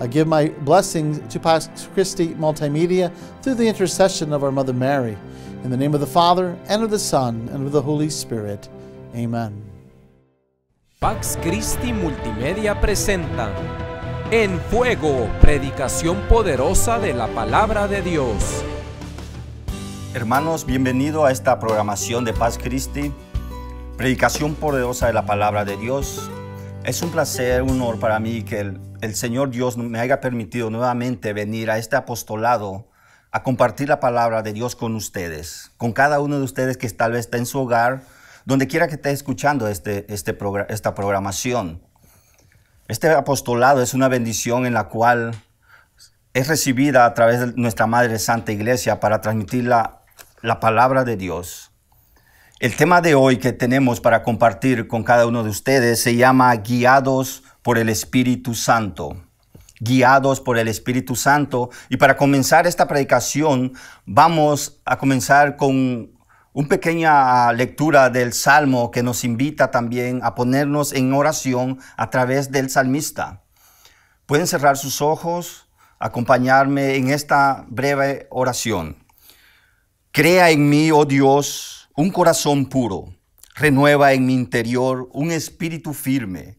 I give my blessings to Pax Christi Multimedia through the intercession of our Mother Mary. In the name of the Father, and of the Son, and of the Holy Spirit. Amen. Pax Christi Multimedia presenta En Fuego, predicación poderosa de la palabra de Dios. Hermanos, bienvenido a esta programación de Paz Christi, predicación poderosa de la palabra de Dios. Es un placer, un honor para mí que el, Señor Dios me haya permitido nuevamente venir a este apostolado a compartir la palabra de Dios con ustedes, con cada uno de ustedes que tal vez está en su hogar, donde quiera que esté escuchando este, este esta programación. Este apostolado es una bendición en la cual es recibida a través de nuestra Madre Santa Iglesia para transmitir la, la palabra de Dios el tema de hoy que tenemos para compartir con cada uno de ustedes se llama Guiados por el Espíritu Santo. Guiados por el Espíritu Santo. Y para comenzar esta predicación vamos a comenzar con una pequeña lectura del Salmo que nos invita también a ponernos en oración a través del salmista. Pueden cerrar sus ojos, acompañarme en esta breve oración. Crea en mí, oh Dios, un corazón puro, renueva en mi interior un espíritu firme.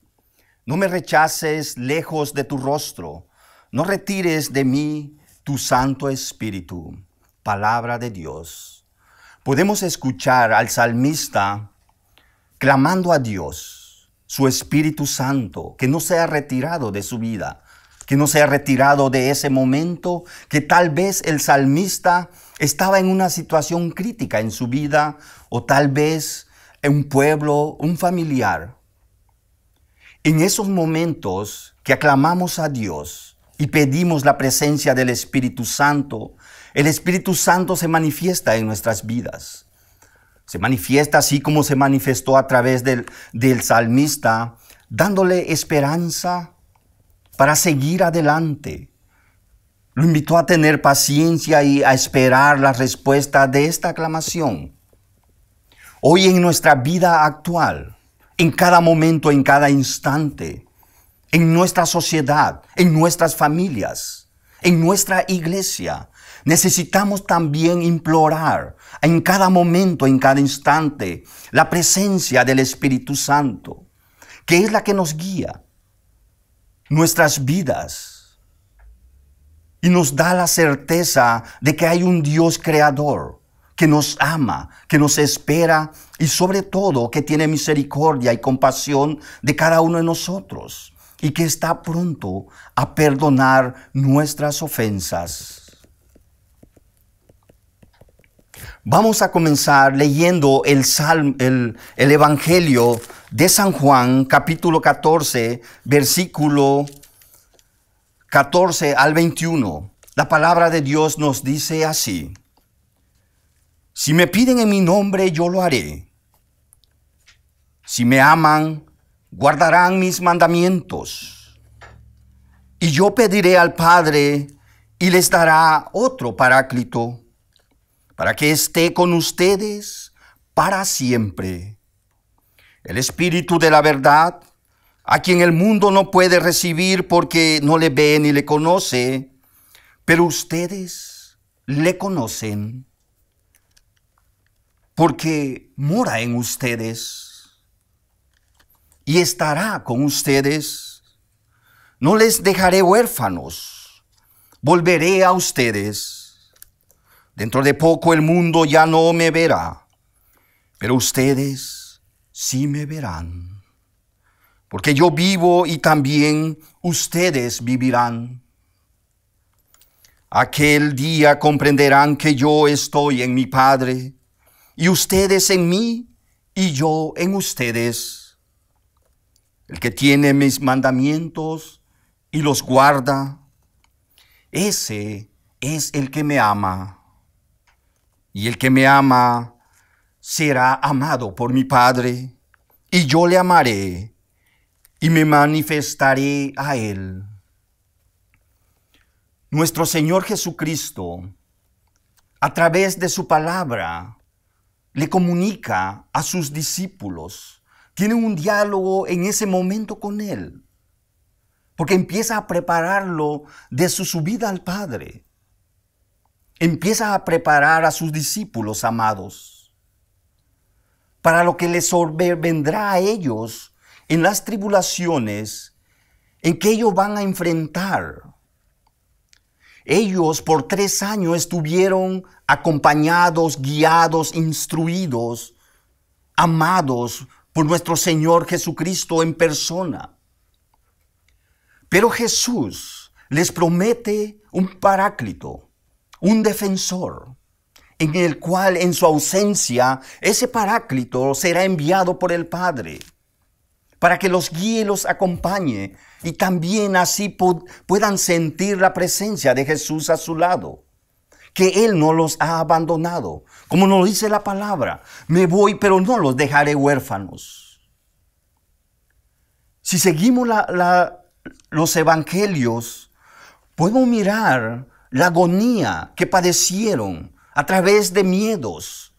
No me rechaces lejos de tu rostro, no retires de mí tu Santo Espíritu. Palabra de Dios. Podemos escuchar al salmista clamando a Dios, su Espíritu Santo, que no sea retirado de su vida, que no sea retirado de ese momento que tal vez el salmista estaba en una situación crítica en su vida o tal vez en un pueblo, un familiar. En esos momentos que aclamamos a Dios y pedimos la presencia del Espíritu Santo, el Espíritu Santo se manifiesta en nuestras vidas. Se manifiesta así como se manifestó a través del, del salmista, dándole esperanza para seguir adelante lo invitó a tener paciencia y a esperar la respuesta de esta aclamación. Hoy en nuestra vida actual, en cada momento, en cada instante, en nuestra sociedad, en nuestras familias, en nuestra iglesia, necesitamos también implorar en cada momento, en cada instante, la presencia del Espíritu Santo, que es la que nos guía nuestras vidas y nos da la certeza de que hay un Dios creador que nos ama, que nos espera y sobre todo que tiene misericordia y compasión de cada uno de nosotros y que está pronto a perdonar nuestras ofensas. Vamos a comenzar leyendo el, Evangelio de San Juan, capítulo 14, versículo 14 al 21, la palabra de Dios nos dice así. Si me piden en mi nombre, yo lo haré. Si me aman, guardarán mis mandamientos. Y yo pediré al Padre y les dará otro paráclito, para que esté con ustedes para siempre. El Espíritu de la verdad, a quien el mundo no puede recibir porque no le ve ni le conoce, pero ustedes le conocen porque mora en ustedes y estará con ustedes. No les dejaré huérfanos, volveré a ustedes. Dentro de poco el mundo ya no me verá, pero ustedes sí me verán porque yo vivo y también ustedes vivirán. Aquel día comprenderán que yo estoy en mi Padre, y ustedes en mí, y yo en ustedes. El que tiene mis mandamientos y los guarda, ese es el que me ama. Y el que me ama será amado por mi Padre, y yo le amaré y me manifestaré a Él. Nuestro Señor Jesucristo, a través de su palabra, le comunica a sus discípulos, tiene un diálogo en ese momento con Él, porque empieza a prepararlo de su subida al Padre. Empieza a preparar a sus discípulos amados para lo que les vendrá a ellos en las tribulaciones en que ellos van a enfrentar. Ellos por tres años estuvieron acompañados, guiados, instruidos, amados por nuestro Señor Jesucristo en persona. Pero Jesús les promete un paráclito, un defensor, en el cual en su ausencia ese paráclito será enviado por el Padre para que los guíe los acompañe y también así puedan sentir la presencia de Jesús a su lado, que Él no los ha abandonado. Como nos dice la palabra, me voy pero no los dejaré huérfanos. Si seguimos los evangelios, podemos mirar la agonía que padecieron a través de miedos,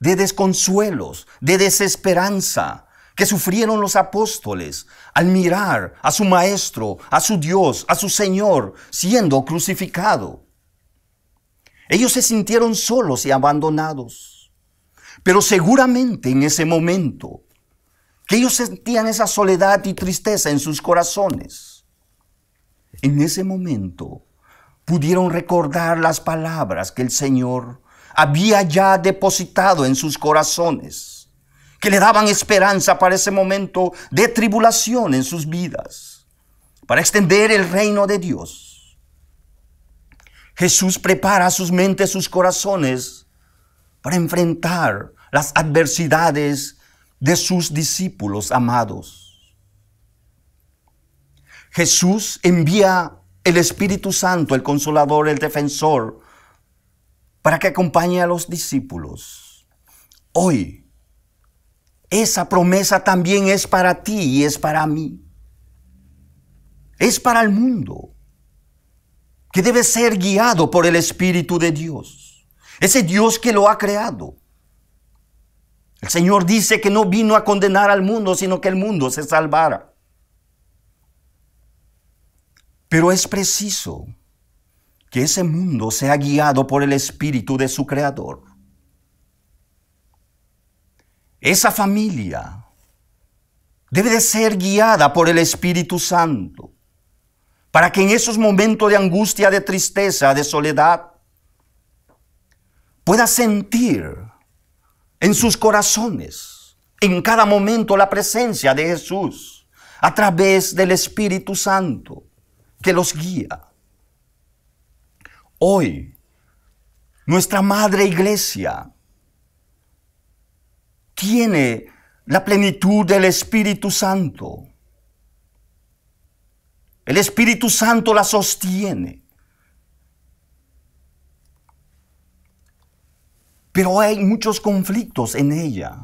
de desconsuelos, de desesperanza, que sufrieron los apóstoles al mirar a su Maestro, a su Dios, a su Señor siendo crucificado. Ellos se sintieron solos y abandonados. Pero seguramente en ese momento que ellos sentían esa soledad y tristeza en sus corazones, en ese momento pudieron recordar las palabras que el Señor había ya depositado en sus corazones que le daban esperanza para ese momento de tribulación en sus vidas, para extender el reino de Dios. Jesús prepara sus mentes, sus corazones, para enfrentar las adversidades de sus discípulos amados. Jesús envía el Espíritu Santo, el Consolador, el Defensor, para que acompañe a los discípulos. Hoy esa promesa también es para ti y es para mí. Es para el mundo, que debe ser guiado por el Espíritu de Dios, ese Dios que lo ha creado. El Señor dice que no vino a condenar al mundo, sino que el mundo se salvara. Pero es preciso que ese mundo sea guiado por el Espíritu de su Creador esa familia debe de ser guiada por el Espíritu Santo para que en esos momentos de angustia, de tristeza, de soledad, pueda sentir en sus corazones, en cada momento, la presencia de Jesús a través del Espíritu Santo que los guía. Hoy, nuestra Madre Iglesia tiene la plenitud del Espíritu Santo. El Espíritu Santo la sostiene. Pero hay muchos conflictos en ella.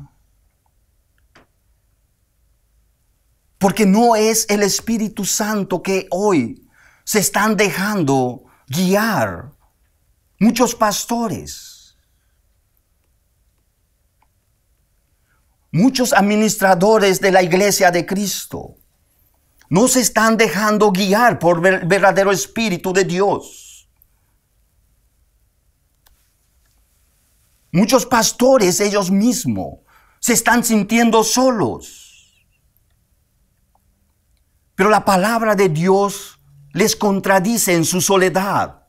Porque no es el Espíritu Santo que hoy se están dejando guiar muchos pastores. Muchos administradores de la iglesia de Cristo no se están dejando guiar por el verdadero espíritu de Dios. Muchos pastores ellos mismos se están sintiendo solos. Pero la palabra de Dios les contradice en su soledad,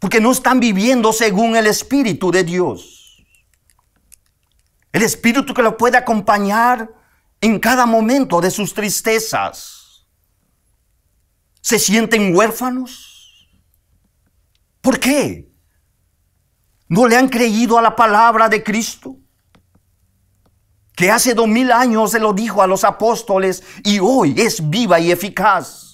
porque no están viviendo según el espíritu de Dios. El Espíritu que lo puede acompañar en cada momento de sus tristezas. ¿Se sienten huérfanos? ¿Por qué? ¿No le han creído a la palabra de Cristo? Que hace dos mil años se lo dijo a los apóstoles y hoy es viva y eficaz.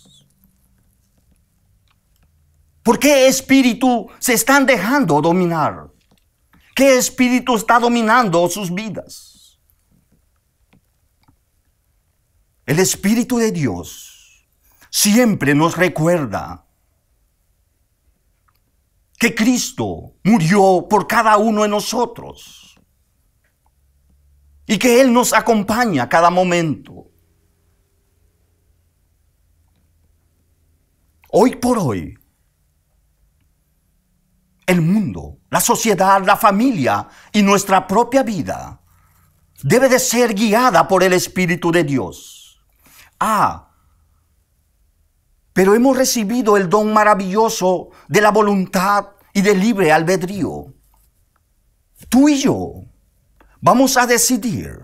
¿Por qué espíritu se están dejando dominar? ¿Qué espíritu está dominando sus vidas? El Espíritu de Dios siempre nos recuerda que Cristo murió por cada uno de nosotros y que Él nos acompaña a cada momento. Hoy por hoy, el mundo, la sociedad, la familia y nuestra propia vida debe de ser guiada por el Espíritu de Dios. Ah, pero hemos recibido el don maravilloso de la voluntad y del libre albedrío. Tú y yo vamos a decidir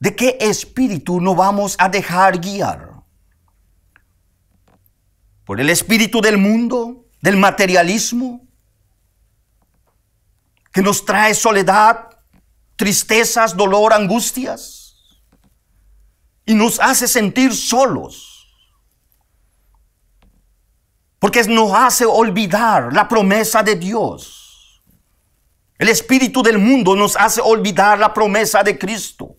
de qué espíritu nos vamos a dejar guiar. ¿Por el espíritu del mundo, del materialismo, que nos trae soledad, tristezas, dolor, angustias, y nos hace sentir solos. Porque nos hace olvidar la promesa de Dios. El espíritu del mundo nos hace olvidar la promesa de Cristo.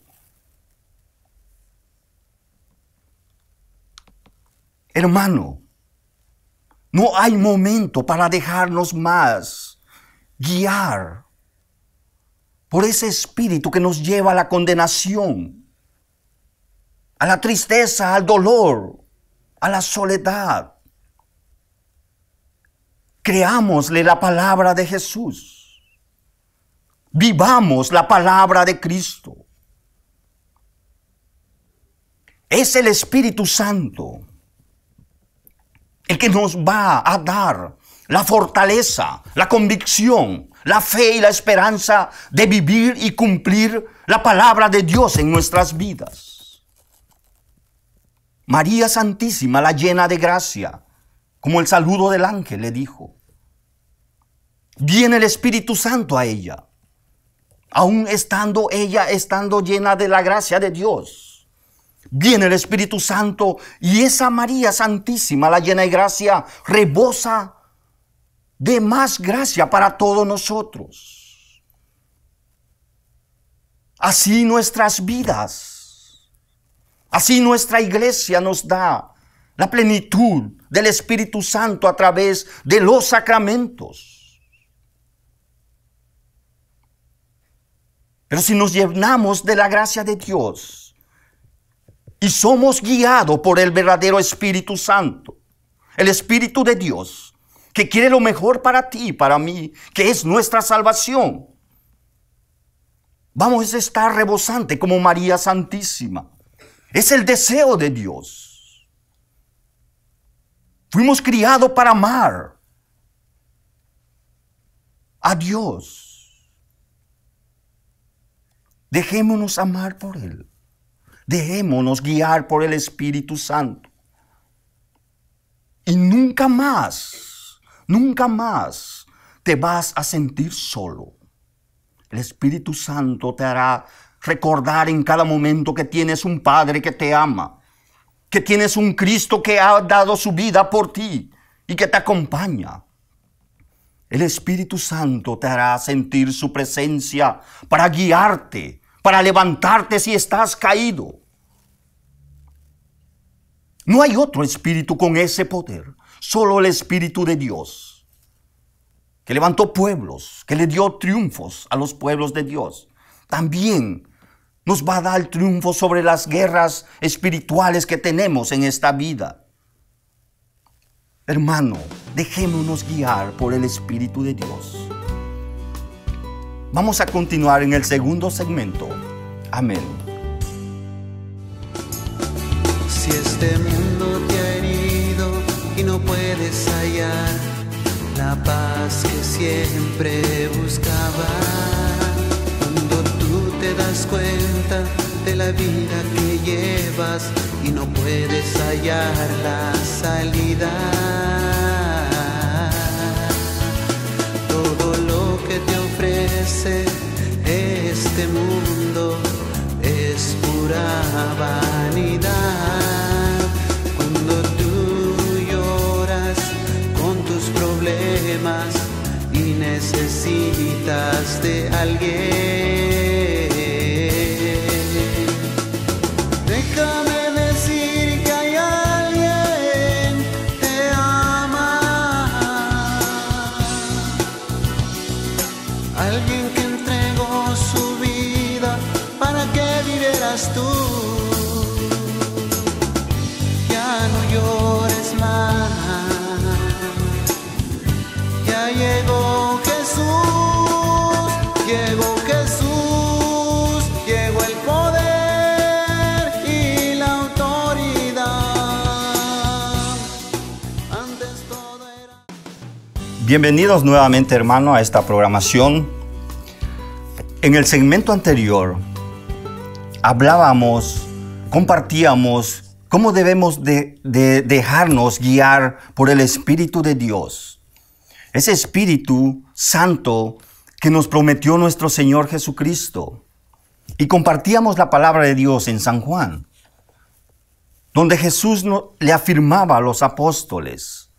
Hermano, no hay momento para dejarnos más guiar por ese espíritu que nos lleva a la condenación, a la tristeza, al dolor, a la soledad. Creámosle la palabra de Jesús. Vivamos la palabra de Cristo. Es el Espíritu Santo el que nos va a dar la fortaleza, la convicción la fe y la esperanza de vivir y cumplir la palabra de Dios en nuestras vidas. María Santísima, la llena de gracia, como el saludo del ángel le dijo, viene el Espíritu Santo a ella, aún estando ella, estando llena de la gracia de Dios. Viene el Espíritu Santo y esa María Santísima, la llena de gracia, rebosa de más gracia para todos nosotros. Así nuestras vidas, así nuestra iglesia nos da la plenitud del Espíritu Santo a través de los sacramentos. Pero si nos llenamos de la gracia de Dios y somos guiados por el verdadero Espíritu Santo, el Espíritu de Dios, que quiere lo mejor para ti y para mí, que es nuestra salvación. Vamos a estar rebosante como María Santísima. Es el deseo de Dios. Fuimos criados para amar a Dios. Dejémonos amar por Él. Dejémonos guiar por el Espíritu Santo. Y nunca más Nunca más te vas a sentir solo. El Espíritu Santo te hará recordar en cada momento que tienes un Padre que te ama, que tienes un Cristo que ha dado su vida por ti y que te acompaña. El Espíritu Santo te hará sentir su presencia para guiarte, para levantarte si estás caído. No hay otro espíritu con ese poder. Solo el Espíritu de Dios, que levantó pueblos, que le dio triunfos a los pueblos de Dios, también nos va a dar triunfo sobre las guerras espirituales que tenemos en esta vida. Hermano, dejémonos guiar por el Espíritu de Dios. Vamos a continuar en el segundo segmento. Amén. Si este mundo no puedes hallar la paz que siempre buscaba. Cuando tú te das cuenta de la vida que llevas y no puedes hallar la salida. Todo lo que te ofrece este mundo es pura vanidad. necesitas de alguien. Bienvenidos nuevamente hermano a esta programación. En el segmento anterior hablábamos, compartíamos cómo debemos de, dejarnos guiar por el Espíritu de Dios. Ese Espíritu Santo que nos prometió nuestro Señor Jesucristo. Y compartíamos la palabra de Dios en San Juan, donde Jesús le afirmaba a los apóstoles,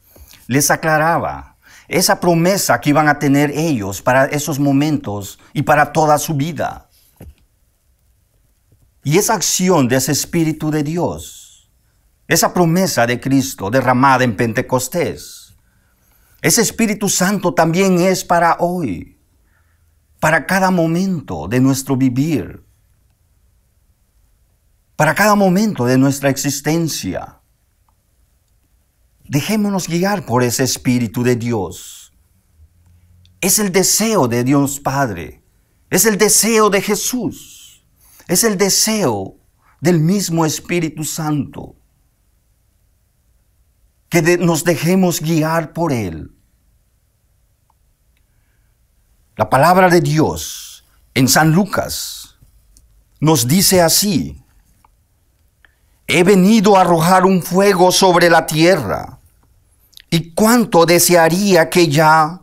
les aclaraba, esa promesa que iban a tener ellos para esos momentos y para toda su vida. Y esa acción de ese Espíritu de Dios, esa promesa de Cristo derramada en Pentecostés, ese Espíritu Santo también es para hoy, para cada momento de nuestro vivir, para cada momento de nuestra existencia. Dejémonos guiar por ese Espíritu de Dios. Es el deseo de Dios Padre. Es el deseo de Jesús. Es el deseo del mismo Espíritu Santo. Que nos dejemos guiar por Él. La palabra de Dios en San Lucas nos dice así. He venido a arrojar un fuego sobre la tierra y cuánto desearía que ya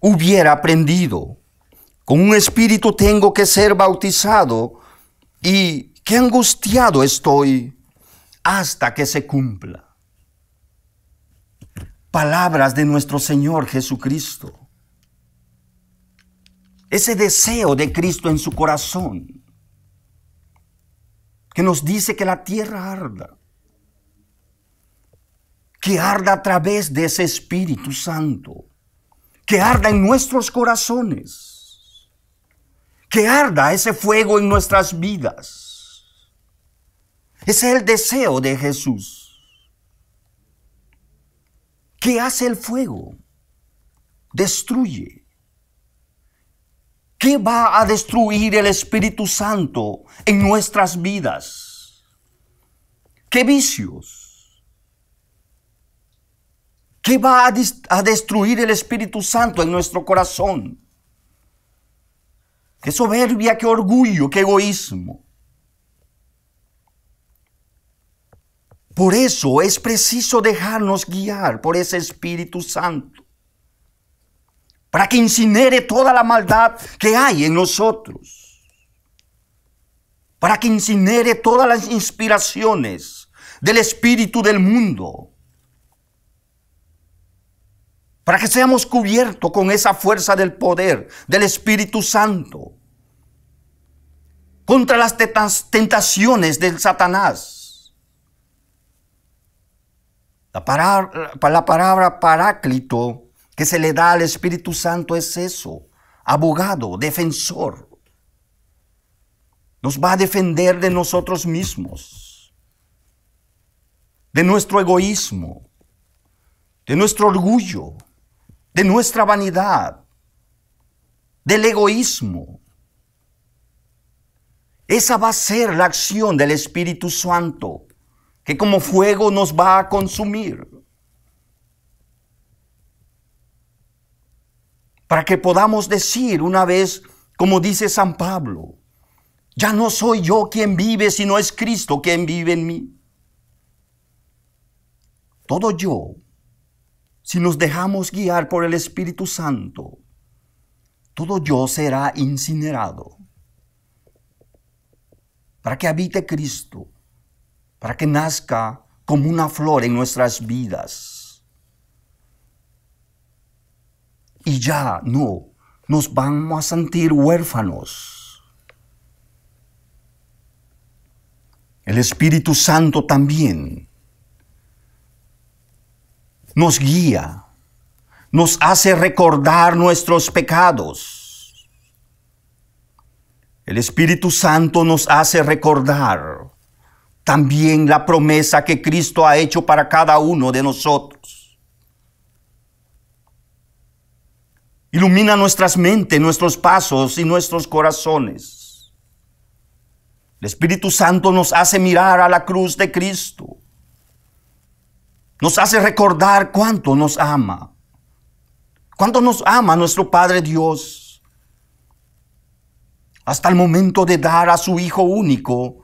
hubiera aprendido. Con un espíritu tengo que ser bautizado y qué angustiado estoy hasta que se cumpla. Palabras de nuestro Señor Jesucristo. Ese deseo de Cristo en su corazón que nos dice que la tierra arda que arda a través de ese Espíritu Santo, que arda en nuestros corazones, que arda ese fuego en nuestras vidas. Ese es el deseo de Jesús. ¿Qué hace el fuego? Destruye. ¿Qué va a destruir el Espíritu Santo en nuestras vidas? ¿Qué vicios? ¿Qué va a, destruir el Espíritu Santo en nuestro corazón? Qué soberbia, qué orgullo, qué egoísmo. Por eso es preciso dejarnos guiar por ese Espíritu Santo, para que incinere toda la maldad que hay en nosotros, para que incinere todas las inspiraciones del Espíritu del mundo, para que seamos cubiertos con esa fuerza del poder del Espíritu Santo contra las tentaciones del Satanás. La palabra, la palabra paráclito que se le da al Espíritu Santo es eso, abogado, defensor. Nos va a defender de nosotros mismos, de nuestro egoísmo, de nuestro orgullo, de nuestra vanidad, del egoísmo. Esa va a ser la acción del Espíritu Santo, que como fuego nos va a consumir. Para que podamos decir una vez, como dice San Pablo, ya no soy yo quien vive, sino es Cristo quien vive en mí. Todo yo si nos dejamos guiar por el Espíritu Santo, todo yo será incinerado. Para que habite Cristo, para que nazca como una flor en nuestras vidas. Y ya no nos vamos a sentir huérfanos. El Espíritu Santo también nos guía, nos hace recordar nuestros pecados. El Espíritu Santo nos hace recordar también la promesa que Cristo ha hecho para cada uno de nosotros. Ilumina nuestras mentes, nuestros pasos y nuestros corazones. El Espíritu Santo nos hace mirar a la cruz de Cristo nos hace recordar cuánto nos ama. Cuánto nos ama nuestro Padre Dios. Hasta el momento de dar a su Hijo único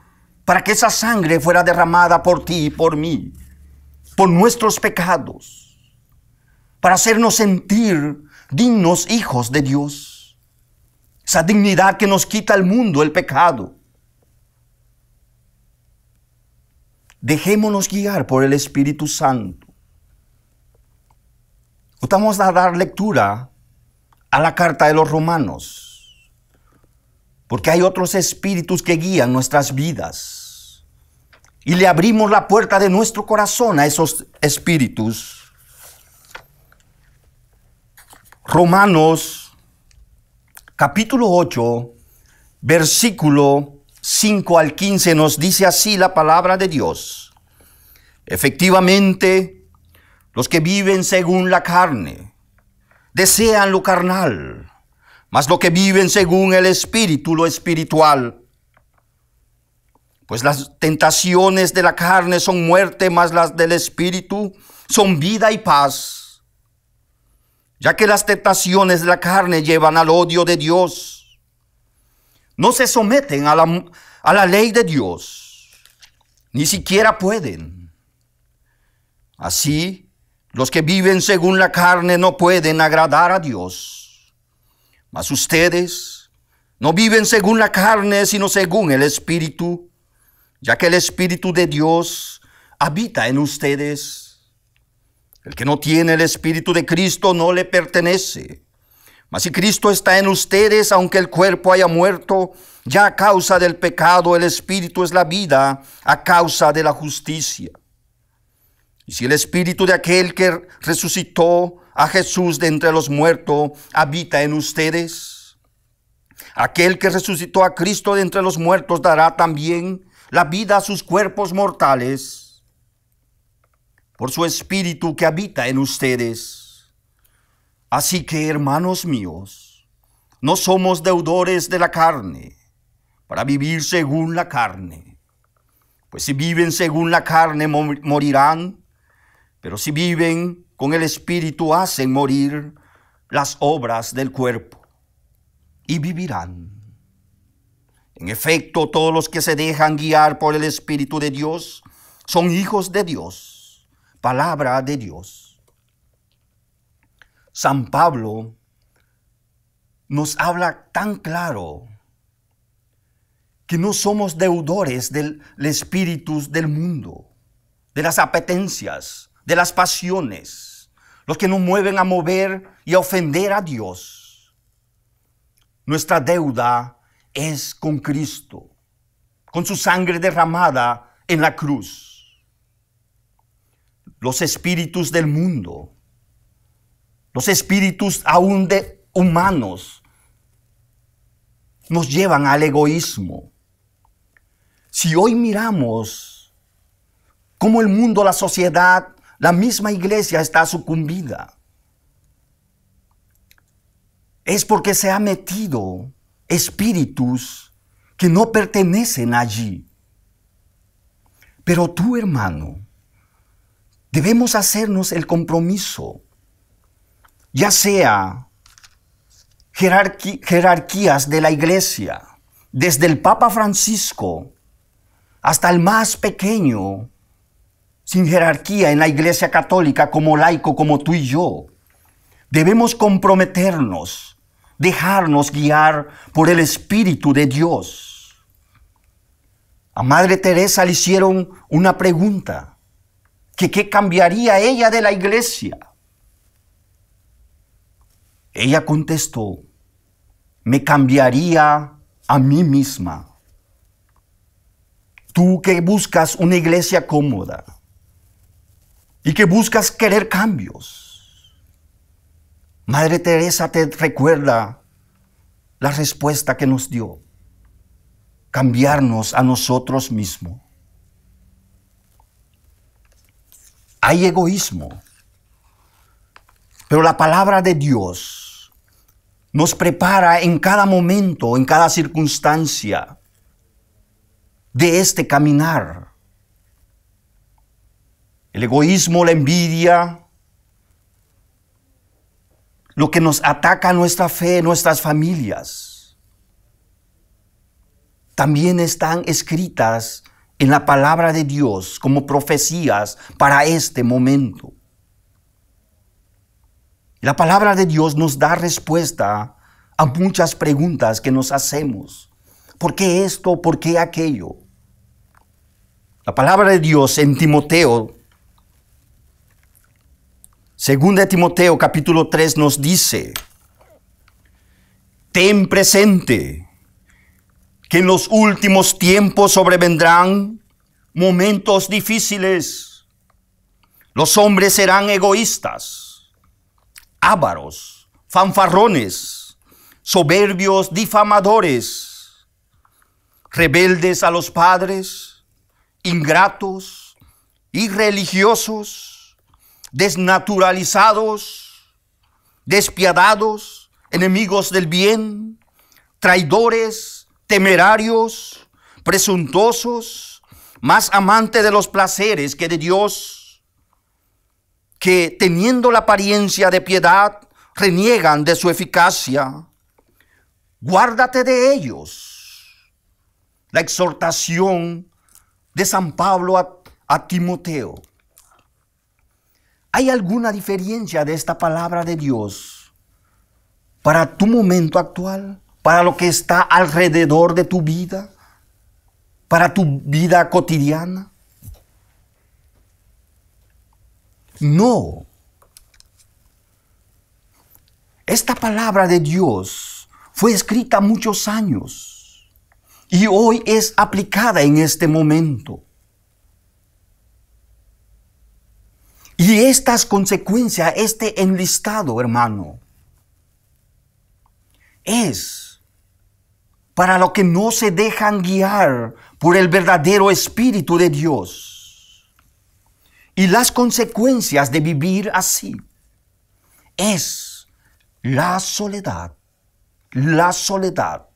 para que esa sangre fuera derramada por ti y por mí, por nuestros pecados, para hacernos sentir dignos hijos de Dios. Esa dignidad que nos quita el mundo, el pecado. Dejémonos guiar por el Espíritu Santo. Vamos a dar lectura a la carta de los romanos, porque hay otros espíritus que guían nuestras vidas. Y le abrimos la puerta de nuestro corazón a esos espíritus. Romanos capítulo 8, versículo 5 al 15 nos dice así la palabra de Dios. Efectivamente, los que viven según la carne desean lo carnal, mas los que viven según el espíritu lo espiritual. Pues las tentaciones de la carne son muerte, mas las del espíritu son vida y paz. Ya que las tentaciones de la carne llevan al odio de Dios no se someten a la, a la ley de Dios. Ni siquiera pueden. Así, los que viven según la carne no pueden agradar a Dios. Mas ustedes no viven según la carne, sino según el Espíritu, ya que el Espíritu de Dios habita en ustedes. El que no tiene el Espíritu de Cristo no le pertenece. Mas si Cristo está en ustedes, aunque el cuerpo haya muerto, ya a causa del pecado el espíritu es la vida, a causa de la justicia. Y si el espíritu de aquel que resucitó a Jesús de entre los muertos habita en ustedes, aquel que resucitó a Cristo de entre los muertos dará también la vida a sus cuerpos mortales por su espíritu que habita en ustedes. Así que, hermanos míos, no somos deudores de la carne para vivir según la carne. Pues si viven según la carne morirán, pero si viven con el Espíritu hacen morir las obras del cuerpo y vivirán. En efecto, todos los que se dejan guiar por el Espíritu de Dios son hijos de Dios, palabra de Dios. San Pablo nos habla tan claro que no somos deudores del, espíritu del mundo, de las apetencias, de las pasiones, los que nos mueven a mover y a ofender a Dios. Nuestra deuda es con Cristo, con su sangre derramada en la cruz. Los espíritus del mundo los espíritus aún de humanos, nos llevan al egoísmo. Si hoy miramos cómo el mundo, la sociedad, la misma iglesia está sucumbida, es porque se ha metido espíritus que no pertenecen allí. Pero tú, hermano, debemos hacernos el compromiso ya sea jerarquías de la iglesia, desde el Papa Francisco hasta el más pequeño, sin jerarquía en la iglesia católica como laico, como tú y yo. Debemos comprometernos, dejarnos guiar por el Espíritu de Dios. A Madre Teresa le hicieron una pregunta, que qué cambiaría ella de la iglesia. Ella contestó, me cambiaría a mí misma. Tú que buscas una iglesia cómoda y que buscas querer cambios. Madre Teresa te recuerda la respuesta que nos dio. Cambiarnos a nosotros mismos. Hay egoísmo, pero la palabra de Dios nos prepara en cada momento, en cada circunstancia de este caminar. El egoísmo, la envidia, lo que nos ataca nuestra fe, nuestras familias, también están escritas en la palabra de Dios como profecías para este momento. La palabra de Dios nos da respuesta a muchas preguntas que nos hacemos. ¿Por qué esto? ¿Por qué aquello? La palabra de Dios en Timoteo, segunda de Timoteo capítulo 3 nos dice, ten presente que en los últimos tiempos sobrevendrán momentos difíciles. Los hombres serán egoístas ávaros, fanfarrones, soberbios, difamadores, rebeldes a los padres, ingratos, irreligiosos, desnaturalizados, despiadados, enemigos del bien, traidores, temerarios, presuntuosos, más amantes de los placeres que de Dios, que teniendo la apariencia de piedad, reniegan de su eficacia. Guárdate de ellos. La exhortación de San Pablo a, Timoteo. ¿Hay alguna diferencia de esta palabra de Dios para tu momento actual? ¿Para lo que está alrededor de tu vida? ¿Para tu vida cotidiana? No. Esta palabra de Dios fue escrita muchos años y hoy es aplicada en este momento. Y estas consecuencias, este enlistado, hermano, es para lo que no se dejan guiar por el verdadero Espíritu de Dios y las consecuencias de vivir así es la soledad, la soledad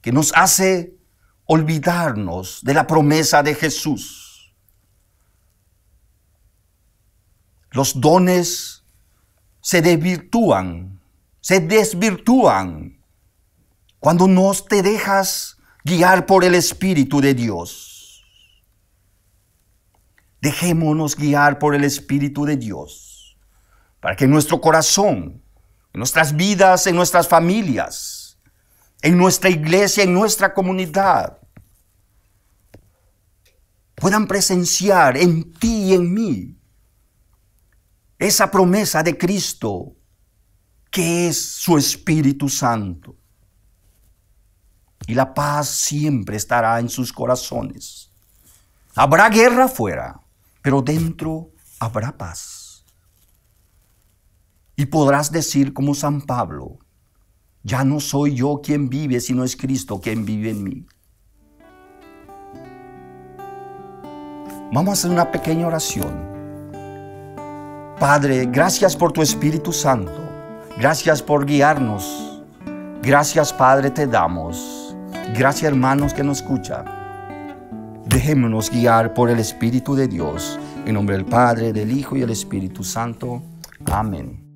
que nos hace olvidarnos de la promesa de Jesús. Los dones se desvirtúan, se desvirtúan cuando no te dejas guiar por el Espíritu de Dios. Dejémonos guiar por el Espíritu de Dios, para que nuestro corazón, en nuestras vidas, en nuestras familias, en nuestra iglesia, en nuestra comunidad, puedan presenciar en ti y en mí esa promesa de Cristo, que es su Espíritu Santo. Y la paz siempre estará en sus corazones. Habrá guerra afuera, pero dentro habrá paz. Y podrás decir como San Pablo, ya no soy yo quien vive, sino es Cristo quien vive en mí. Vamos a hacer una pequeña oración. Padre, gracias por tu Espíritu Santo. Gracias por guiarnos. Gracias, Padre, te damos. Gracias, hermanos que nos escuchan. Dejémonos guiar por el Espíritu de Dios. En nombre del Padre, del Hijo y del Espíritu Santo. Amén.